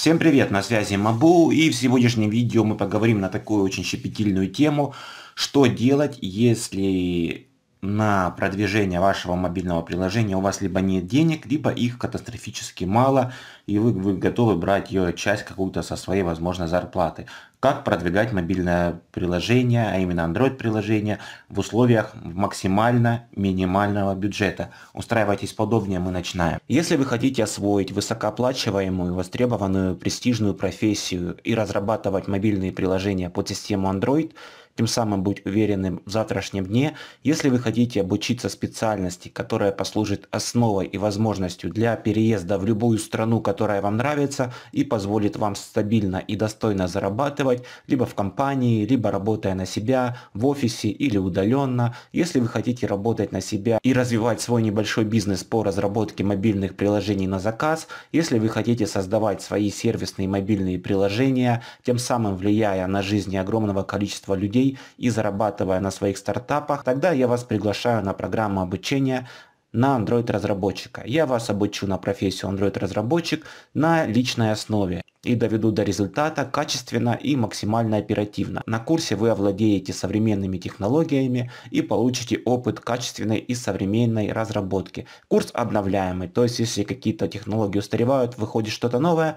Всем привет, на связи Мабу, и в сегодняшнем видео мы поговорим на такую очень щепетильную тему, что делать, если на продвижение вашего мобильного приложения у вас либо нет денег, либо их катастрофически мало, и вы, вы готовы брать ее часть какую-то со своей, возможно, зарплаты. Как продвигать мобильное приложение, а именно Android-приложение, в условиях максимально минимального бюджета? Устраивайтесь подобнее, мы начинаем. Если вы хотите освоить высокооплачиваемую, востребованную, престижную профессию и разрабатывать мобильные приложения под систему Android, тем самым быть уверенным в завтрашнем дне, если вы хотите обучиться специальности, которая послужит основой и возможностью для переезда в любую страну, которая вам нравится и позволит вам стабильно и достойно зарабатывать, либо в компании, либо работая на себя, в офисе или удаленно. Если вы хотите работать на себя и развивать свой небольшой бизнес по разработке мобильных приложений на заказ, если вы хотите создавать свои сервисные мобильные приложения, тем самым влияя на жизни огромного количества людей, и зарабатывая на своих стартапах, тогда я вас приглашаю на программу обучения на Android-разработчика. Я вас обучу на профессию Android-разработчик на личной основе и доведу до результата качественно и максимально оперативно. На курсе вы овладеете современными технологиями и получите опыт качественной и современной разработки. Курс обновляемый, то есть если какие-то технологии устаревают, выходит что-то новое,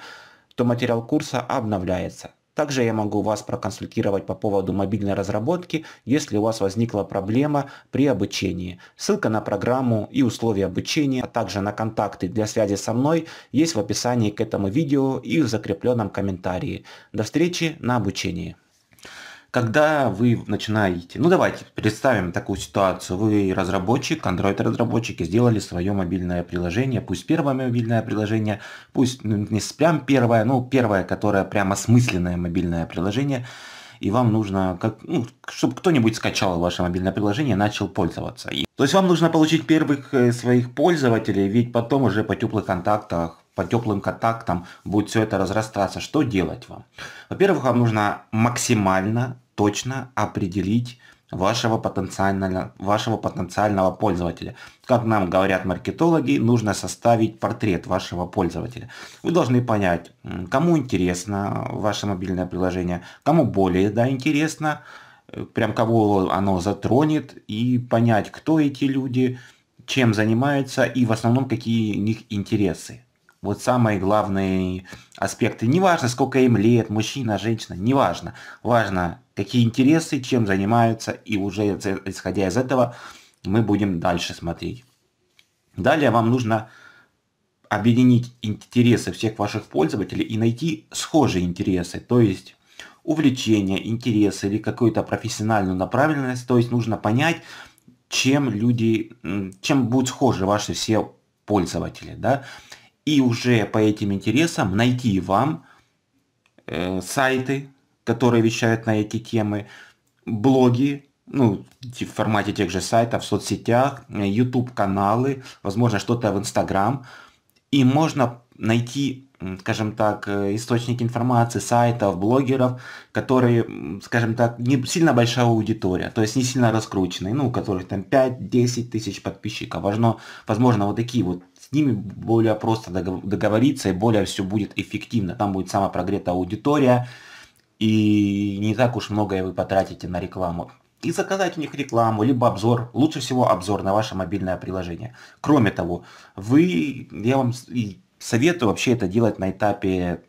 то материал курса обновляется. Также я могу вас проконсультировать по поводу мобильной разработки, если у вас возникла проблема при обучении. Ссылка на программу и условия обучения, а также на контакты для связи со мной есть в описании к этому видео и в закрепленном комментарии. До встречи на обучении. Когда вы начинаете, ну давайте представим такую ситуацию, вы разработчик, Android-разработчики сделали свое мобильное приложение, пусть первое мобильное приложение, пусть ну, не прям первое, ну первое, которое прямо смысленное мобильное приложение, и вам нужно, как, ну, чтобы кто-нибудь скачал ваше мобильное приложение начал пользоваться. И, то есть вам нужно получить первых э, своих пользователей, ведь потом уже по теплых контактах по теплым контактам будет все это разрастаться. Что делать вам? Во-первых, вам нужно максимально точно определить вашего потенциального, вашего потенциального пользователя. Как нам говорят маркетологи, нужно составить портрет вашего пользователя. Вы должны понять, кому интересно ваше мобильное приложение, кому более да, интересно, э, прям кого оно затронет, и понять, кто эти люди, чем занимаются и в основном какие у них интересы. Вот самые главные аспекты. Неважно, сколько им лет, мужчина, женщина, неважно. Важно, какие интересы, чем занимаются, и уже исходя из этого мы будем дальше смотреть. Далее вам нужно объединить интересы всех ваших пользователей и найти схожие интересы, то есть увлечения интересы или какую-то профессиональную направленность, то есть нужно понять, чем люди, чем будут схожи ваши все пользователи, да, и уже по этим интересам найти вам э, сайты, которые вещают на эти темы, блоги, ну, в формате тех же сайтов, в соцсетях, YouTube-каналы, возможно, что-то в Instagram. И можно найти, скажем так, э, источники информации, сайтов, блогеров, которые, скажем так, не сильно большая аудитория, то есть не сильно раскрученные, ну, у которых там 5-10 тысяч подписчиков. Важно, возможно, вот такие вот с ними более просто договориться и более все будет эффективно. Там будет самая прогретая аудитория, и не так уж многое вы потратите на рекламу. И заказать у них рекламу, либо обзор, лучше всего обзор на ваше мобильное приложение. Кроме того, вы, я вам советую вообще это делать на этапе,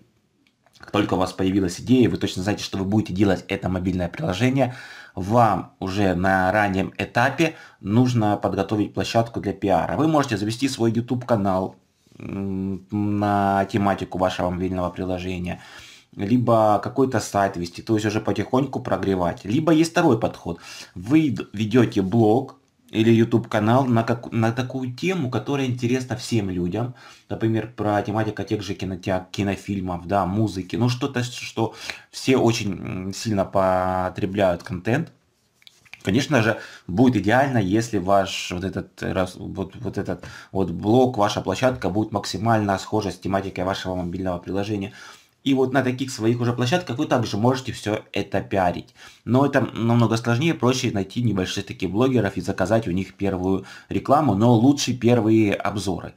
как только у вас появилась идея, вы точно знаете, что вы будете делать это мобильное приложение, вам уже на раннем этапе нужно подготовить площадку для пиара. Вы можете завести свой YouTube канал на тематику вашего мобильного приложения либо какой-то сайт вести, то есть уже потихоньку прогревать. Либо есть второй подход. Вы ведете блог, или YouTube канал на, как, на такую тему, которая интересна всем людям. Например, про тематика тех же кинотеатр, кинофильмов, да, музыки. Ну, что-то, что все очень сильно потребляют контент. Конечно же, будет идеально, если ваш вот этот, вот, вот этот вот блог, ваша площадка будет максимально схожа с тематикой вашего мобильного приложения. И вот на таких своих уже площадках вы также можете все это пиарить. Но это намного сложнее, проще найти небольших таких блогеров и заказать у них первую рекламу, но лучше первые обзоры.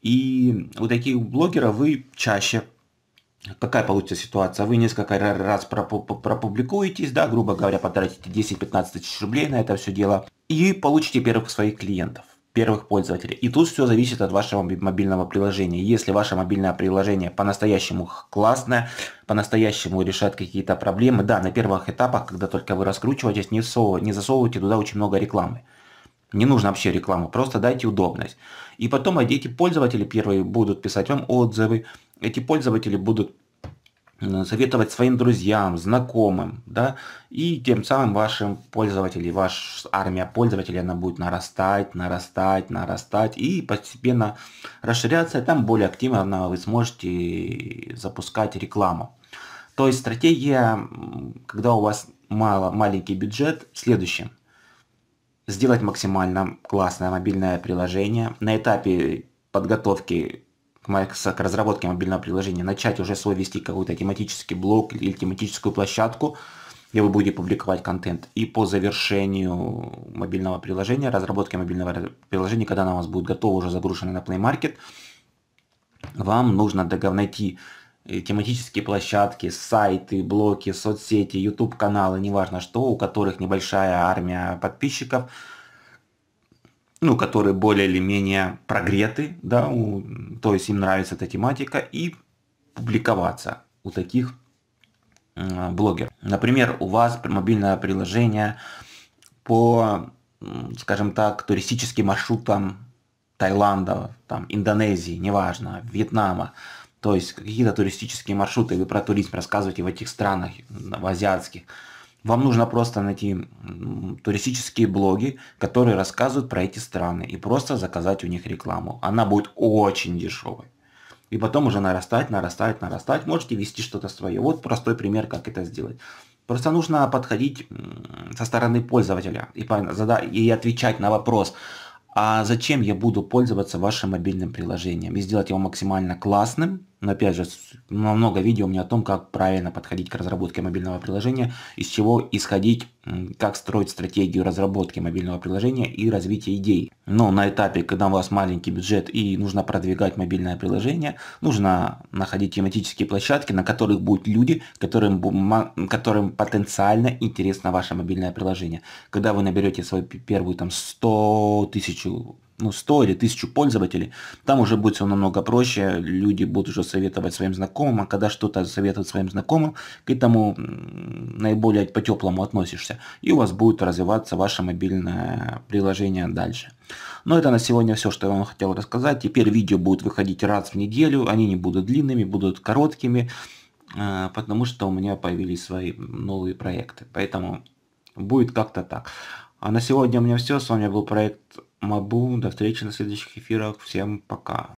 И у таких блогеров вы чаще Какая получится ситуация? Вы несколько раз пропубликуетесь, да, грубо говоря, потратите 10-15 тысяч рублей на это все дело и получите первых своих клиентов первых пользователей. И тут все зависит от вашего мобильного приложения. Если ваше мобильное приложение по-настоящему классное, по-настоящему решает какие-то проблемы, да, на первых этапах, когда только вы раскручиваетесь, не, засовывайте, не засовывайте туда очень много рекламы. Не нужно вообще рекламу, просто дайте удобность. И потом эти пользователи первые будут писать вам отзывы, эти пользователи будут советовать своим друзьям, знакомым, да, и тем самым вашим пользователям, ваша армия пользователей, она будет нарастать, нарастать, нарастать и постепенно расширяться, и там более активно вы сможете запускать рекламу. То есть стратегия, когда у вас мало, маленький бюджет, следующим Сделать максимально классное мобильное приложение. На этапе подготовки к разработке мобильного приложения, начать уже свой вести какой-то тематический блог или тематическую площадку, где вы будете публиковать контент. И по завершению мобильного приложения, разработки мобильного приложения, когда оно у вас будет готово, уже загружена на Play Market, вам нужно найти э, тематические площадки, сайты, блоки, соцсети, YouTube-каналы, неважно что, у которых небольшая армия подписчиков – ну, которые более или менее прогреты, да, у, то есть им нравится эта тематика, и публиковаться у таких э, блогеров. Например, у вас мобильное приложение по, скажем так, туристическим маршрутам Таиланда, там, Индонезии, неважно, Вьетнама, то есть какие-то туристические маршруты, вы про туризм рассказываете в этих странах, в азиатских, вам нужно просто найти туристические блоги, которые рассказывают про эти страны, и просто заказать у них рекламу. Она будет очень дешевой. И потом уже нарастать, нарастать, нарастать. Можете вести что-то свое. Вот простой пример, как это сделать. Просто нужно подходить со стороны пользователя и, и отвечать на вопрос, а зачем я буду пользоваться вашим мобильным приложением и сделать его максимально классным, но опять же, много видео у меня о том, как правильно подходить к разработке мобильного приложения, из чего исходить, как строить стратегию разработки мобильного приложения и развития идей. Но на этапе, когда у вас маленький бюджет и нужно продвигать мобильное приложение, нужно находить тематические площадки, на которых будут люди, которым, которым потенциально интересно ваше мобильное приложение. Когда вы наберете свою первую там 100 тысяч ну, 100 или 1000 пользователей, там уже будет все намного проще, люди будут уже советовать своим знакомым, а когда что-то советуют своим знакомым, к этому наиболее по-теплому относишься, и у вас будет развиваться ваше мобильное приложение дальше. Но это на сегодня все, что я вам хотел рассказать. Теперь видео будут выходить раз в неделю, они не будут длинными, будут короткими, э, потому что у меня появились свои новые проекты, поэтому будет как-то так. А на сегодня у меня все, с вами был проект мабу. До встречи на следующих эфирах. Всем пока.